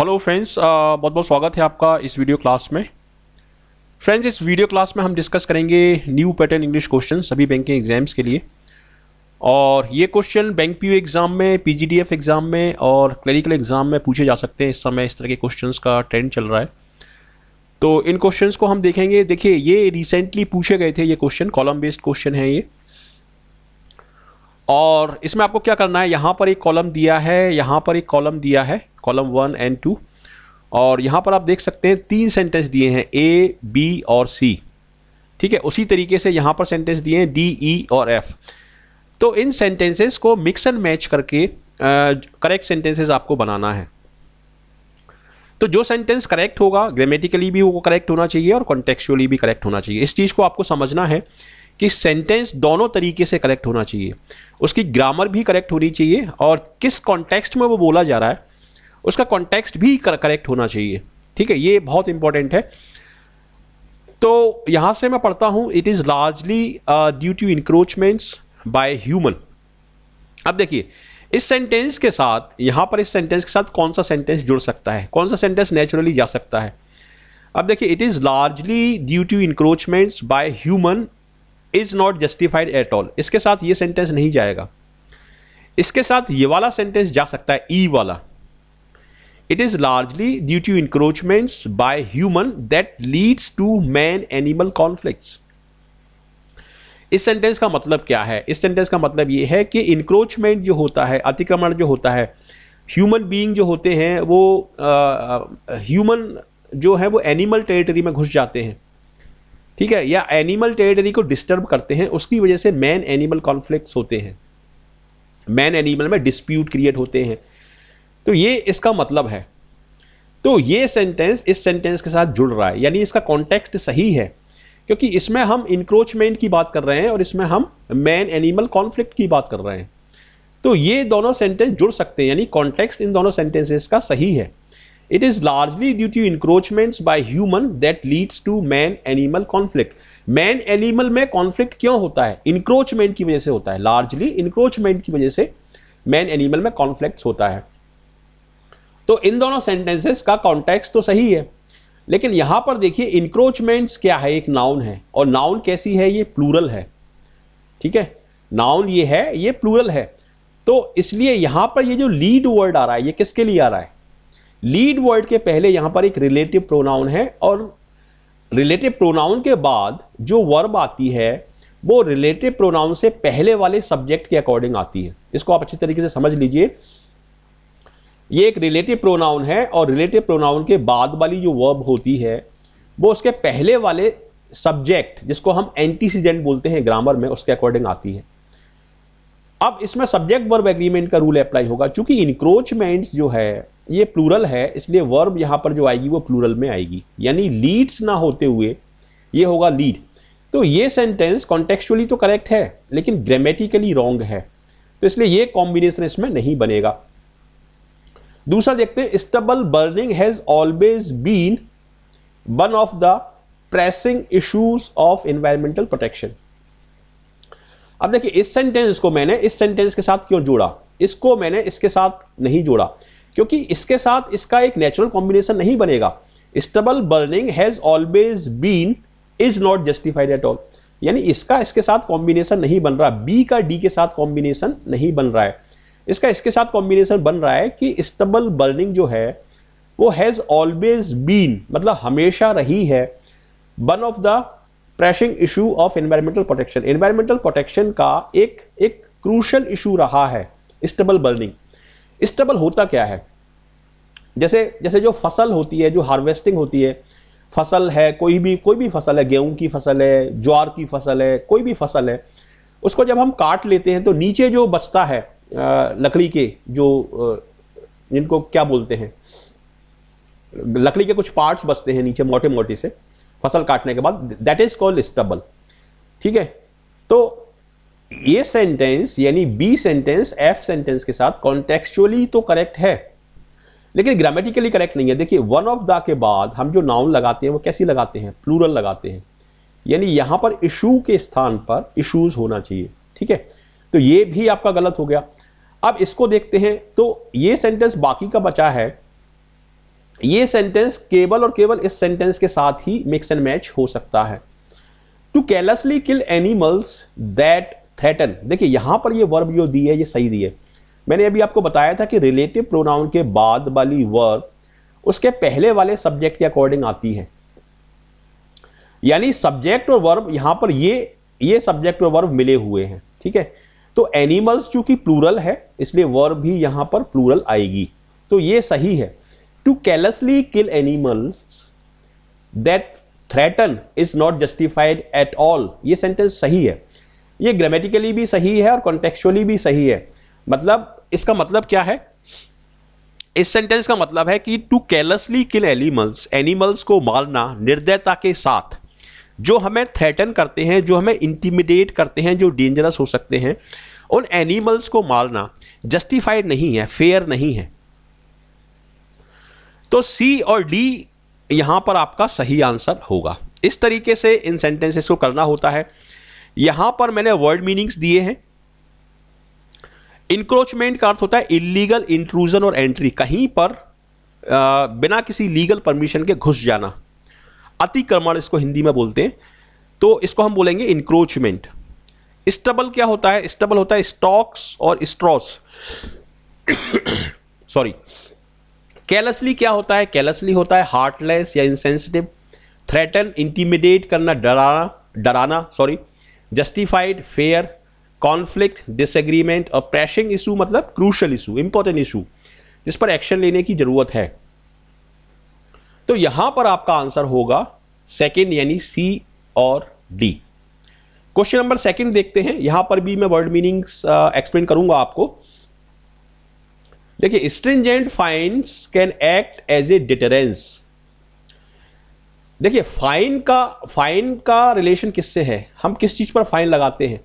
Hello friends uh, बहुत बहुत स्वागत है आपका इस वीडियो क्लास में फ्रेंड्स इस वीडियो क्लास में हम डिस्कस करेंगे न्यू पैटर्न इंग्लिश क्वेश्चन सभी बैंकिंग एग्जाम्स के लिए और ये क्वेश्चन बैंक पी एग्ज़ाम में पीजीडीएफ एग्ज़ाम में और क्लरिकल एग्ज़ाम में पूछे जा सकते हैं इस समय इस तरह के क्वेश्चन का ट्रेंड चल रहा है तो इन क्वेश्चन को हम देखेंगे देखिए ये रिसेंटली पूछे गए थे ये क्वेश्चन कॉलम बेस्ड क्वेश्चन है ये और इसमें आपको क्या करना है यहाँ पर एक कॉलम दिया है यहाँ पर एक कॉलम दिया है कॉलम वन एंड टू और यहाँ पर आप देख सकते हैं तीन सेंटेंस दिए हैं ए बी और सी ठीक है उसी तरीके से यहाँ पर सेंटेंस दिए हैं डी ई e और एफ तो इन सेंटेंसेस को मिक्स एंड मैच करके करेक्ट uh, सेंटेंसेस आपको बनाना है तो जो सेंटेंस करेक्ट होगा ग्रामेटिकली भी वो करेक्ट होना चाहिए और कॉन्टेक्चुअली भी करेक्ट होना चाहिए इस चीज़ को आपको समझना है कि सेंटेंस दोनों तरीके से करेक्ट होना चाहिए उसकी ग्रामर भी करेक्ट होनी चाहिए और किस कॉन्टेक्स्ट में वो बोला जा रहा है उसका कॉन्टेक्स्ट भी करेक्ट होना चाहिए ठीक है ये बहुत इंपॉर्टेंट है तो यहाँ से मैं पढ़ता हूँ it is largely due to encroachments by human अब देखिए इस सेंटेंस के साथ यहाँ पर इस सेंटेंस के साथ कौन सा सेंटेंस जुड़ सकता है कौन सा सेंटेंस नेचुरली जा सकता है अब देखिए it is largely due to encroachments by human is not justified at all इसके साथ ये सेंटेंस नहीं जाएगा इसके साथ ये वाला सेंटेंस जा सकता है ई e वाला It is largely due to encroachments by human that leads to man animal conflict इस सेंटेंस का मतलब क्या है इस सेंटेंस का मतलब ये है कि इंक्रोचमेंट जो होता है अतिक्रमण जो होता है ह्यूमन बीइंग जो होते हैं वो ह्यूमन जो है वो एनिमल टेरिटरी में घुस जाते हैं ठीक है या एनिमल टेरिटरी को डिस्टर्ब करते हैं उसकी वजह से मैन एनिमल कॉन्फ्लिक्ट होते हैं मैन एनिमल में डिस्प्यूट क्रिएट होते हैं तो ये इसका मतलब है तो ये सेंटेंस इस सेंटेंस के साथ जुड़ रहा है यानी इसका कॉन्टेक्स्ट सही है क्योंकि इसमें हम इंक्रोचमेंट की बात कर रहे हैं और इसमें हम मैन एनिमल कॉन्फ्लिक्ट की बात कर रहे हैं तो ये दोनों सेंटेंस जुड़ सकते हैं यानी कॉन्टेक्स्ट इन दोनों सेंटेंसेस का सही है it is largely due to encroachments by human that leads to man animal conflict man animal में कॉन्फ्लिक्ट क्यों होता है इंक्रोचमेंट की वजह से होता है लार्जली इंक्रोचमेंट की वजह से मैन एनिमल में कॉन्फ्लिक्ट होता है तो इन दोनों सेंटेंसेस का कॉन्टेक्स्ट तो सही है लेकिन यहां पर देखिए इंक्रोचमेंट्स क्या है एक नाउन है और नाउन कैसी है ये प्लूरल है ठीक है नाउन ये है ये प्लूरल है तो इसलिए यहां पर ये जो लीड वर्ड आ रहा है ये किसके लिए आ रहा है लीड वर्ड के पहले यहां पर एक रिलेटिव प्रोनाउन है और रिलेटिव प्रोनाउन के बाद जो वर्ब आती है वो रिलेटिव प्रोनाउन से पहले वाले सब्जेक्ट के अकॉर्डिंग आती है इसको आप अच्छे तरीके से समझ लीजिए ये एक रिलेटिव प्रोनाउन है और रिलेटिव प्रोनाउन के बाद वाली जो वर्ब होती है वो उसके पहले वाले सब्जेक्ट जिसको हम एंटीसीजेंट बोलते हैं ग्रामर में उसके अकॉर्डिंग आती है अब इसमें सब्जेक्ट वर्ब एग्रीमेंट का रूल अप्लाई होगा चूंकि इंक्रोचमेंट्स जो है ये प्लूरल है इसलिए वर्ब यहाँ पर जो आएगी वो प्लूरल में आएगी यानी लीड्स ना होते हुए ये होगा लीड तो ये सेंटेंस कॉन्टेक्चुअली तो करेक्ट है लेकिन ग्रामेटिकली रॉन्ग है तो इसलिए ये कॉम्बिनेशन इसमें नहीं बनेगा दूसरा देखते हैं stubble burning has always been one of the pressing issues of environmental protection अब देखिए इस सेंटेंस को मैंने इस सेंटेंस के साथ क्यों जोड़ा इसको मैंने इसके साथ नहीं जोड़ा क्योंकि इसके साथ इसका एक नेचुरल कॉम्बिनेशन नहीं बनेगा stubble burning has always been is not justified at all यानी इसका इसके साथ कॉम्बिनेशन नहीं बन रहा बी का डी के साथ कॉम्बिनेशन नहीं बन रहा है इसका इसके साथ कॉम्बिनेशन बन रहा है कि स्टबल बर्निंग जो है वो हैज़ ऑलवेज बीन मतलब हमेशा रही है one of the pressing issue of environmental protection environmental protection का एक एक क्रूशल इशू रहा है स्टबल बर्निंग स्टबल होता क्या है जैसे जैसे जो फसल होती है जो हार्वेस्टिंग होती है फसल है कोई भी कोई भी फसल है गेहूं की फसल है ज्वार की फसल है कोई भी फसल है उसको जब हम काट लेते हैं तो नीचे जो बचता है लकड़ी के जो जिनको क्या बोलते हैं लकड़ी के कुछ पार्ट्स बचते हैं नीचे मोटे मोटे से फसल काटने के बाद दैट इज कॉल्ड स्टबल ठीक है तो ये सेंटेंस यानी बी सेंटेंस एफ सेंटेंस के साथ कॉन्टेक्चुअली तो करेक्ट है लेकिन ग्रामेटिकली करेक्ट नहीं है देखिए वन ऑफ द के बाद हम जो नाउन लगाते हैं वो कैसी लगाते हैं प्लूरल लगाते हैं यानी यहाँ पर इशू के स्थान पर इशूज होना चाहिए ठीक है तो ये भी आपका गलत हो गया अब इसको देखते हैं तो ये सेंटेंस बाकी का बचा है ये सेंटेंस केवल और केवल इस सेंटेंस के साथ ही मिक्स एंड मैच हो सकता है to carelessly kill animals that threaten देखिए यहां पर ये वर्ब जो दी है ये सही दी है मैंने अभी आपको बताया था कि रिलेटिव प्रोनाउन के बाद वाली वर्ब उसके पहले वाले सब्जेक्ट के अकॉर्डिंग आती है यानी सब्जेक्ट और वर्ब यहां पर ये ये सब्जेक्ट और वर्ब मिले हुए हैं ठीक है तो एनिमल्स चूंकि प्लूरल है इसलिए वर्ब भी यहां पर प्लूरल आएगी तो ये सही है to carelessly kill animals that threaten is not justified at all ये सेंटेंस सही है ये ग्रामेटिकली भी सही है और कॉन्टेक्चुअली भी सही है मतलब इसका मतलब क्या है इस सेंटेंस का मतलब है कि to carelessly kill animals animals को मारना निर्दयता के साथ जो हमें थ्रेटन करते हैं जो हमें इंटीमिडेट करते हैं जो डेंजरस हो सकते हैं उन एनिमल्स को मारना जस्टिफाइड नहीं है फेयर नहीं है तो सी और डी यहां पर आपका सही आंसर होगा इस तरीके से इन सेंटेंसेस को करना होता है यहां पर मैंने वर्ड मीनिंग्स दिए हैं इंक्रोचमेंट का अर्थ होता है इलीगल इंट्रूजन और एंट्री कहीं पर आ, बिना किसी लीगल परमिशन के घुस जाना अतिक्रमण इसको हिंदी में बोलते हैं तो इसको हम बोलेंगे इंक्रोचमेंट स्टबल क्या होता है स्टबल होता है स्टॉक्स और स्ट्रॉस सॉरी कैलसली क्या होता है कैलसली होता है हार्टलेस या इंसेंसिटिव थ्रेटन इंटीमिडेट करना डराना डराना sorry justified fair conflict disagreement और प्रेशिंग इशू मतलब क्रूशल इशू इंपॉर्टेंट इशू जिस पर एक्शन लेने की ज़रूरत है तो यहां पर आपका आंसर होगा सेकेंड यानी सी और डी क्वेश्चन नंबर सेकंड देखते हैं यहां पर भी मैं वर्ड मीनिंग्स एक्सप्लेन करूंगा आपको देखिए stringent fines can act as a deterrence देखिए फाइन का फाइन का रिलेशन किससे है हम किस चीज़ पर फाइन लगाते हैं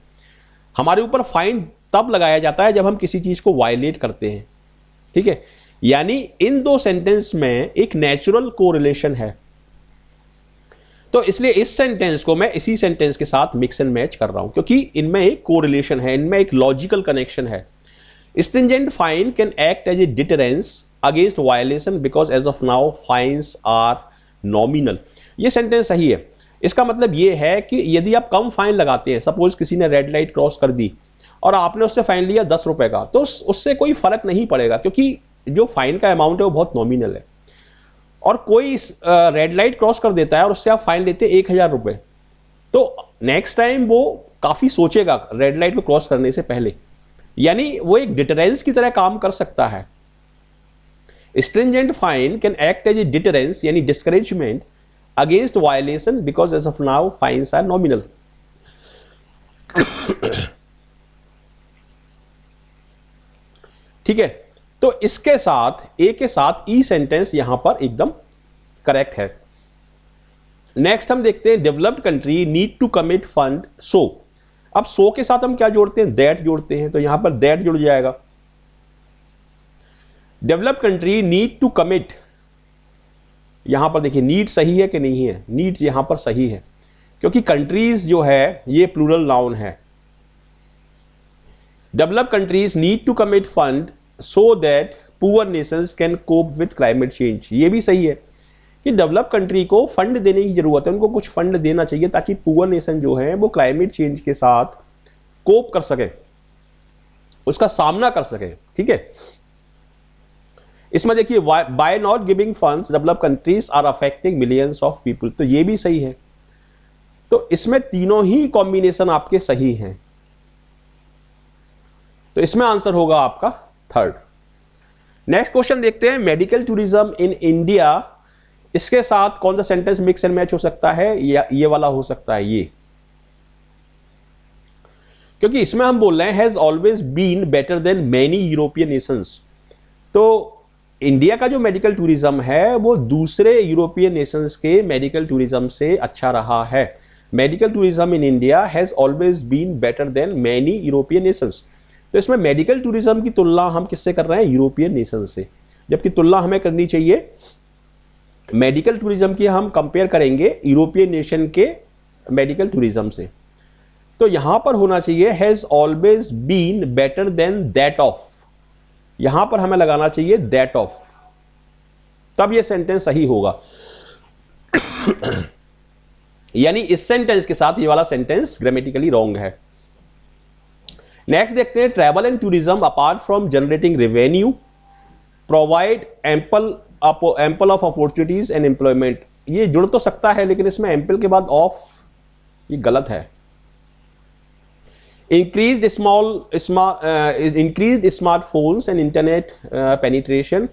हमारे ऊपर फाइन तब लगाया जाता है जब हम किसी चीज़ को वायलेट करते हैं ठीक है यानी इन दो सेंटेंस में एक नेचुरल कोरिलेशन है तो इसलिए इस सेंटेंस को मैं इसी सेंटेंस के साथ मिक्स एंड मैच कर रहा हूं क्योंकि इनमें एक कोरिलेशन है इनमें एक लॉजिकल कनेक्शन है stringent fine can act as a deterrence against violation because as of now fines are nominal ये सेंटेंस सही है इसका मतलब ये है कि यदि आप कम फाइन लगाते हैं सपोज किसी ने रेड लाइट क्रॉस कर दी और आपने उससे फाइन लिया दस रुपए का तो उससे कोई फर्क नहीं पड़ेगा क्योंकि जो फाइन का अमाउंट है वो बहुत नॉमिनल है और कोई इस रेड लाइट क्रॉस कर देता है और उससे आप फाइन लेते हैं एक हज़ार रुपए तो नेक्स्ट टाइम वो काफ़ी सोचेगा रेड लाइट को क्रॉस करने से पहले यानी वो एक डिटरेंस की तरह काम कर सकता है stringent fine can act as a deterrence यानी discouragement against violation because as of now fines are nominal ठीक है तो इसके साथ ए के साथ ई सेंटेंस यहां पर एकदम करेक्ट है नेक्स्ट हम देखते हैं developed country need to commit fund so अब सो के साथ हम क्या जोड़ते हैं दैट जोड़ते हैं तो यहां पर दैट जुड़ जाएगा developed country need to commit यहां पर देखिए नीड सही है कि नहीं है नीड यहां पर सही है क्योंकि कंट्रीज जो है ये प्लूरल नाउन है develop countries need to commit fund so that poor nations can cope with climate change ये भी सही है कि डेवलप कंट्री को फंड देने की ज़रूरत है उनको कुछ फंड देना चाहिए ताकि पुअर नेशन जो है वो क्लाइमेट चेंज के साथ कोप कर सके उसका सामना कर सके ठीक है इसमें देखिए by not giving funds develop countries are affecting millions of people तो ये भी सही है तो इसमें तीनों ही कॉम्बिनेशन आपके सही हैं तो इसमें आंसर होगा आपका थर्ड नेक्स्ट क्वेश्चन देखते हैं मेडिकल टूरिज्म इन इंडिया इसके साथ कौन सा सेंटेंस मिक्स एंड मैच हो सकता है या ये वाला हो सकता है ये क्योंकि इसमें हम बोल रहे हैं has always been better than many European nations तो इंडिया का जो मेडिकल टूरिज्म है वो दूसरे यूरोपियन नेशंस के मेडिकल टूरिज्म से अच्छा रहा है medical tourism in India has always been better than many European nations तो इसमें मेडिकल टूरिज्म की तुलना हम किससे कर रहे हैं यूरोपियन नेशन से जबकि तुलना हमें करनी चाहिए मेडिकल टूरिज्म की हम कंपेयर करेंगे यूरोपियन नेशन के मेडिकल टूरिज्म से तो यहां पर होना चाहिए has always been better than that of यहां पर हमें लगाना चाहिए दैट ऑफ तब ये सेंटेंस सही होगा यानी इस सेंटेंस के साथ ये वाला सेंटेंस ग्रामेटिकली रॉन्ग है नेक्स्ट देखते हैं travel and tourism apart from generating revenue provide ample ample of opportunities and employment ये जुड़ तो सकता है लेकिन इसमें एम्पल के बाद ऑफ ये गलत है increase small increase smartphones and internet penetration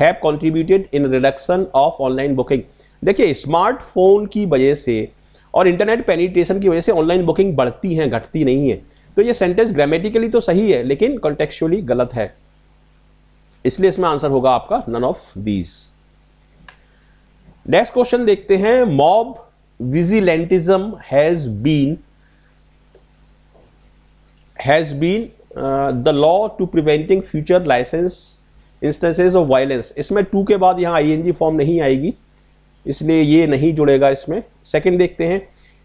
have contributed in reduction of online booking देखिए स्मार्टफोन की वजह से और इंटरनेट पेनिट्रेशन की वजह से ऑनलाइन बुकिंग बढ़ती हैं घटती नहीं है तो ये सेंटेंस ग्रामेटिकली तो सही है लेकिन कॉन्टेक्चुअली गलत है इसलिए इसमें आंसर होगा आपका none of these next question देखते हैं mob vigilantism has been has been the law to preventing future licence instances of violence इसमें टू के बाद यहां आईएनजी फॉर्म नहीं आएगी इसलिए ये नहीं जुड़ेगा इसमें सेकंड देखते हैं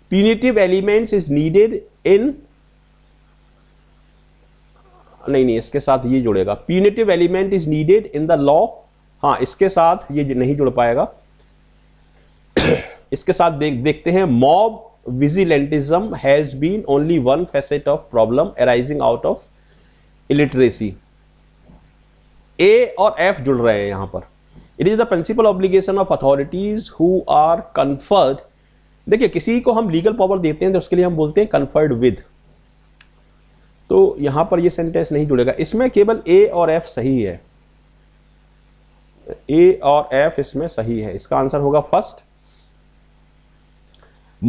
punitive elements is needed in नहीं नहीं इसके साथ ये जुड़ेगा punitive element is needed in the law हाँ इसके साथ ये नहीं जुड़ पाएगा इसके साथ देख देखते हैं mob vigilantism has been only one facet of problem arising out of illiteracy A और एफ जुड़ रहे हैं यहां पर it is the principal obligation of authorities who are concerned देखिए किसी को हम लीगल पावर देते हैं तो उसके लिए हम बोलते हैं कन्फर्ड विद तो यहां पर ये सेंटेंस नहीं जुड़ेगा इसमें केवल ए और एफ सही है ए और एफ इसमें सही है इसका आंसर होगा फर्स्ट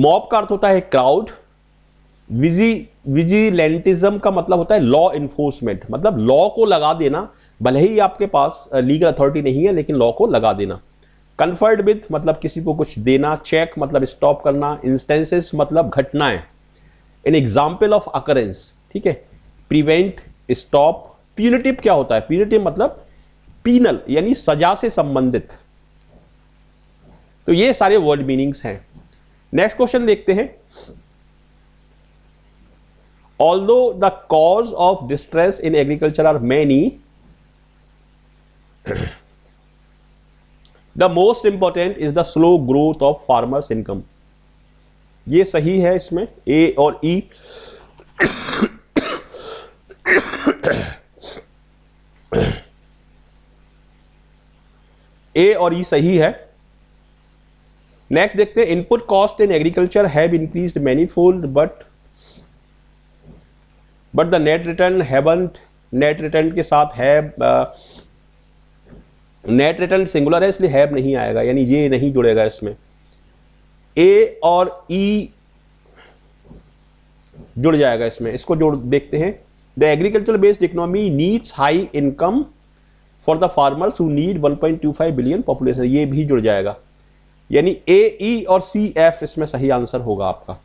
मॉब का अर्थ होता है क्राउड विजी विजिलेंटिज्म का मतलब होता है लॉ इन्फोर्समेंट मतलब लॉ को लगा देना भले ही आपके पास लीगल अथॉरिटी नहीं है लेकिन लॉ को लगा देना कन्फर्ट विथ मतलब किसी को कुछ देना चेक मतलब स्टॉप करना इंस्टेंसेस मतलब घटनाएं एन एग्जाम्पल ऑफ अकरेंस ठीक है प्रिवेंट स्टॉप प्यूनिटिव क्या होता है प्यूनिटिव मतलब पीनल यानी सजा से संबंधित तो ये सारे वर्ड मीनिंग्स हैं नेक्स्ट क्वेश्चन देखते हैं although the cause of distress in agriculture are many the most important is the slow growth of farmers income ये सही है इसमें ए और ई e. ए और ई e सही है नेक्स्ट देखते हैं input cost in agriculture have increased manifold but but the net return haven't net return के साथ हैव नेट रिटर्न सिंगुलर है इसलिए हैव नहीं आएगा यानी ये नहीं जुड़ेगा इसमें ए और ई e जुड़ जाएगा इसमें इसको जोड़ देखते हैं The agricultural based economy needs high income for the farmers who need 1.25 billion population. ये भी जुड़ जाएगा यानी ए ई e और सी एफ इसमें सही आंसर होगा आपका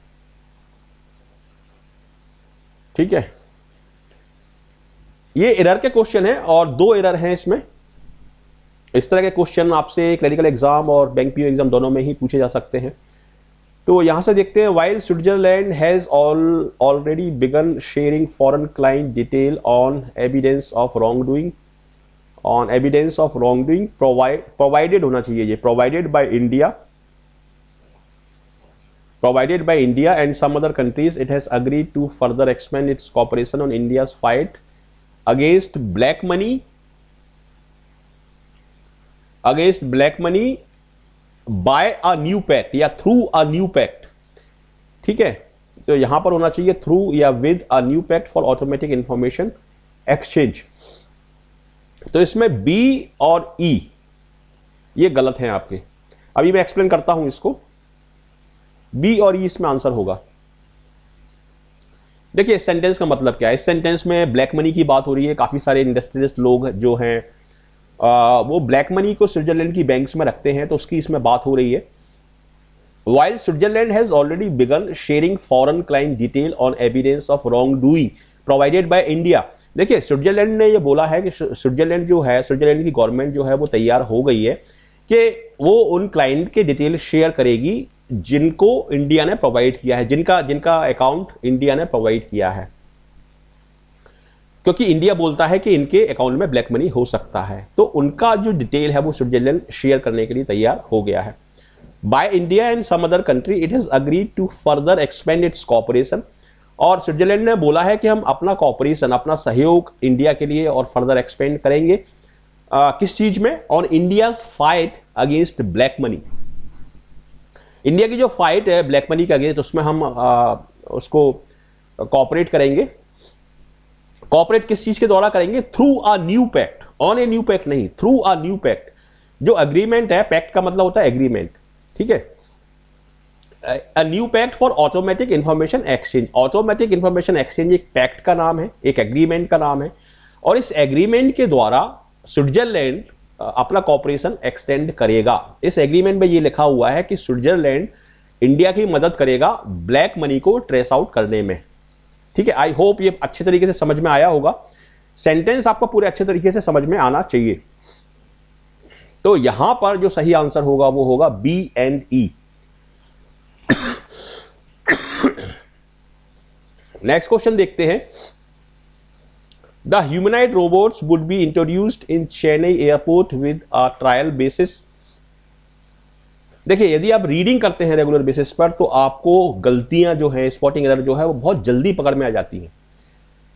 ठीक है ये एरर के क्वेश्चन है और दो एरर हैं इसमें इस तरह के क्वेश्चन आपसे क्लरिकल एग्जाम और बैंक पीओ एग्जाम दोनों में ही पूछे जा सकते हैं तो यहाँ से देखते हैं while Switzerland has all already begun sharing foreign client detail on evidence of wrong doing on evidence of wrong doing provided होना चाहिए ये provided by India provided by India and some other countries it has agreed to further expand its cooperation on India fight against black money against black money by a new pact या through a new pact ठीक है तो यहां पर होना चाहिए through या with a new pact for automatic information exchange तो इसमें बी और ई e, ये गलत है आपके अभी मैं एक्सप्लेन करता हूं इसको बी और ई e इसमें आंसर होगा देखिए सेंटेंस का मतलब क्या है इस सेंटेंस में ब्लैक मनी की बात हो रही है काफ़ी सारे इंडस्ट्रियलिस्ट लोग जो हैं वो ब्लैक मनी को स्विट्जरलैंड की बैंक्स में रखते हैं तो उसकी इसमें बात हो रही है while Switzerland has already begun sharing foreign client detail on evidence of wrong doing provided by India देखिए स्विट्जरलैंड ने ये बोला है कि स्विट्जरलैंड जो है स्विट्जरलैंड की गवर्नमेंट जो है वो तैयार हो गई है कि वो उन क्लाइंट के डिटेल शेयर करेगी जिनको इंडिया ने प्रोवाइड किया है जिनका जिनका अकाउंट इंडिया ने प्रोवाइड किया है क्योंकि इंडिया बोलता है कि इनके अकाउंट में ब्लैक मनी हो सकता है तो उनका जो डिटेल है वो स्विट्जरलैंड शेयर करने के लिए तैयार हो गया है by India and some other country it has agreed to further expand its cooperation और स्विट्जरलैंड ने बोला है कि हम अपना कॉपरेशन अपना सहयोग इंडिया के लिए और फर्दर एक्सपेंड करेंगे आ, किस चीज़ में और India fight against black money India की जो फाइट है ब्लैक मनी के अगेंस्ट उसमें हम आ, उसको कॉपरेट करेंगे कॉपरेट किस चीज के द्वारा करेंगे through a new pact on a new pact नहीं थ्रू अ न्यू पैक्ट जो अग्रीमेंट है पैक्ट का मतलब होता है एग्रीमेंट ठीक है a new pact for automatic information exchange automatic information exchange एक पैक्ट का नाम है एक एग्रीमेंट का नाम है और इस एग्रीमेंट के द्वारा स्विट्जरलैंड अपना कॉपरेशन एक्सटेंड करेगा इस एग्रीमेंट में यह लिखा हुआ है कि स्विट्जरलैंड इंडिया की मदद करेगा ब्लैक मनी को ट्रेस आउट करने में ठीक है आई होप ये अच्छे तरीके से समझ में आया होगा सेंटेंस आपको पूरे अच्छे तरीके से समझ में आना चाहिए तो यहां पर जो सही आंसर होगा वो होगा B and E next question देखते हैं the humanoid robots would be introduced in Chennai airport with a trial basis देखिए यदि आप रीडिंग करते हैं रेगुलर बेसिस पर तो आपको गलतियां जो है स्पॉटिंग एरर जो है वो बहुत जल्दी पकड़ में आ जाती हैं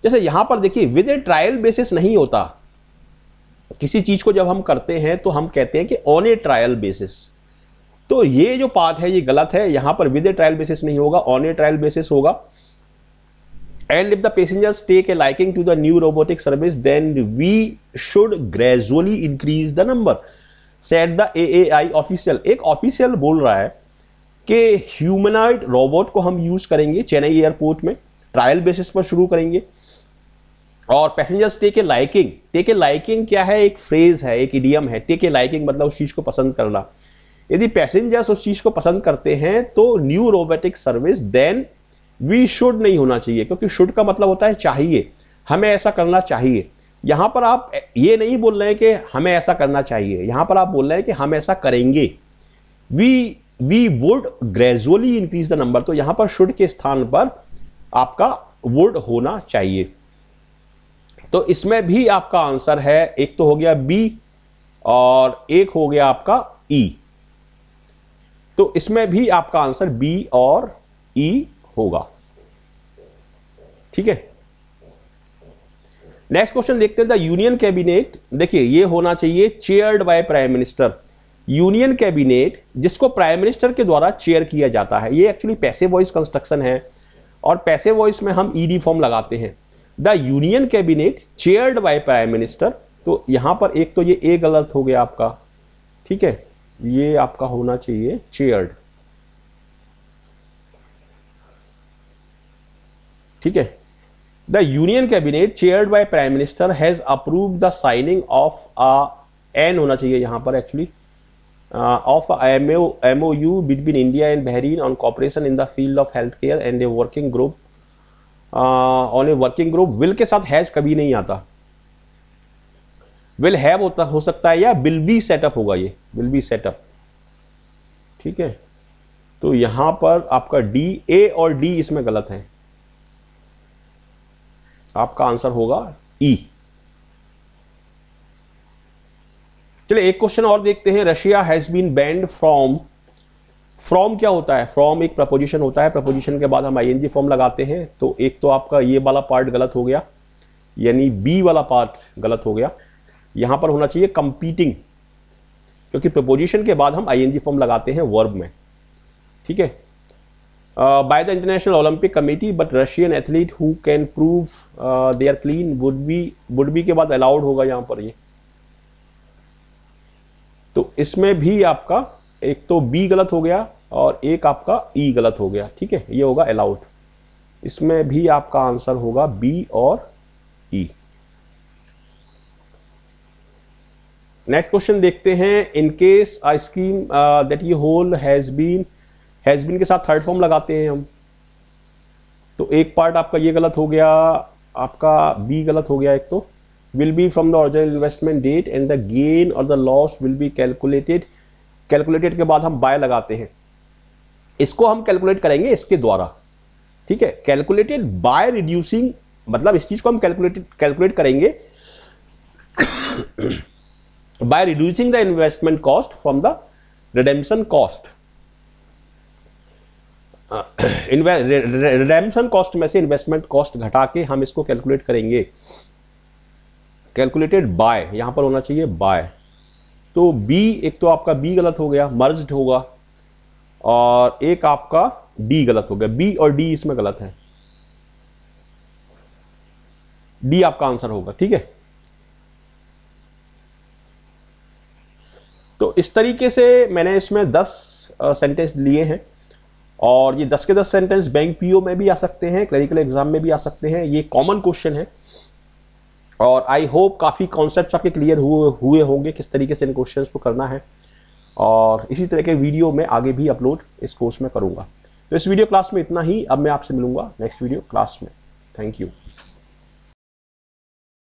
जैसे यहां पर देखिए विद ए ट्रायल बेसिस नहीं होता किसी चीज़ को जब हम करते हैं तो हम कहते हैं कि ऑन ए ट्रायल बेसिस तो ये जो बात है ये गलत है यहां पर विद ए ट्रायल बेसिस नहीं होगा ऑन ए ट्रायल बेसिस होगा and if the passengers take a liking to the new robotic service then we should gradually increase the number said the I official एक official बोल रहा है कि humanoid robot को हम यूज़ करेंगे Chennai airport में ट्रायल बेसिस पर शुरू करेंगे और passengers take a liking take a liking क्या है एक फ्रेज है एक इडियम है टेक ए लाइकिंग मतलब उस चीज़ को पसंद करना यदि पैसेंजर्स उस चीज़ को पसंद करते हैं तो new robotic service then we should नहीं होना चाहिए क्योंकि शुड का मतलब होता है चाहिए हमें ऐसा करना चाहिए यहां पर आप ये नहीं बोल रहे हैं कि हमें ऐसा करना चाहिए यहां पर आप बोल रहे हैं कि हम ऐसा करेंगे we we would gradually increase the number तो यहां पर शुड के स्थान पर आपका वुड होना चाहिए तो इसमें भी आपका आंसर है एक तो हो गया बी और एक हो गया आपका ई e. तो इसमें भी आपका आंसर बी और ई e होगा ठीक है नेक्स्ट क्वेश्चन देखते हैं द यूनियन कैबिनेट देखिए ये होना चाहिए chaired by prime minister union cabinet जिसको प्राइम मिनिस्टर के द्वारा चेयर किया जाता है ये एक्चुअली पैसे वॉइस कंस्ट्रक्शन है और पैसे वॉइस में हम ईडी e फॉर्म लगाते हैं the union cabinet chaired by prime minister तो यहां पर एक तो ये ए गलत हो गया आपका ठीक है ये आपका होना चाहिए चेयर्ड ठीक है The Union Cabinet chaired by Prime Minister has approved the signing of a an होना चाहिए यहां पर actually of M O U between India and Bahrain on cooperation in the field of health care and a working group on a working group will के साथ has कभी नहीं आता will have होता हो सकता है या विल बी सेटअप होगा ये विल बी सेटअप ठीक है तो यहां पर आपका डी ए और डी इसमें गलत है आपका आंसर होगा ई e. चलिए एक क्वेश्चन और देखते हैं Russia has been banned from from क्या होता है फ्रॉम एक प्रपोजिशन होता है प्रपोजिशन के बाद हम आई एनजी फॉर्म लगाते हैं तो एक तो आपका ये वाला पार्ट गलत हो गया यानी बी वाला पार्ट गलत हो गया यहां पर होना चाहिए कंपीटिंग क्योंकि प्रपोजिशन के बाद हम आई एन जी फॉर्म लगाते हैं वर्ब में ठीक है uh, by the International Olympic Committee, but Russian athlete who can prove uh, they are clean would be would be के बाद allowed होगा यहाँ पर ये तो इसमें भी आपका एक तो B गलत हो गया और एक आपका E गलत हो गया ठीक है ये होगा allowed इसमें भी आपका आंसर होगा B और E नेक्स्ट क्वेश्चन देखते हैं in case I that you whole has been has been के साथ थर्ड फॉर्म लगाते हैं हम तो एक पार्ट आपका ये गलत हो गया आपका बी गलत हो गया एक तो will be from the original investment date and the gain और the loss will be calculated calculated के बाद हम बाय लगाते हैं इसको हम कैलकुलेट करेंगे इसके द्वारा ठीक है कैलकुलेटेड बाय रिड्यूसिंग मतलब इस चीज को हम कैलकुलेटेड कैलकुलेट करेंगे by reducing the investment cost from the redemption cost redemption cost में से इन्वेस्टमेंट कॉस्ट घटा के हम इसको कैलकुलेट करेंगे कैलकुलेटेड बाय यहां पर होना चाहिए बाय तो बी एक तो आपका बी गलत हो गया मर्ज होगा और एक आपका डी गलत हो गया बी और डी इसमें गलत है डी आपका आंसर होगा ठीक है तो इस तरीके से मैंने इसमें दस सेंटेंस लिए हैं और ये दस के दस सेंटेंस बैंक पीओ में भी आ सकते हैं क्लिनिकल एग्जाम में भी आ सकते हैं ये कॉमन क्वेश्चन है और आई होप काफ़ी कॉन्सेप्ट आपके क्लियर हुए हुए होंगे किस तरीके से इन क्वेश्चन को करना है और इसी तरह के वीडियो में आगे भी अपलोड इस कोर्स में करूँगा तो इस वीडियो क्लास में इतना ही अब मैं आपसे मिलूंगा नेक्स्ट वीडियो क्लास में थैंक यू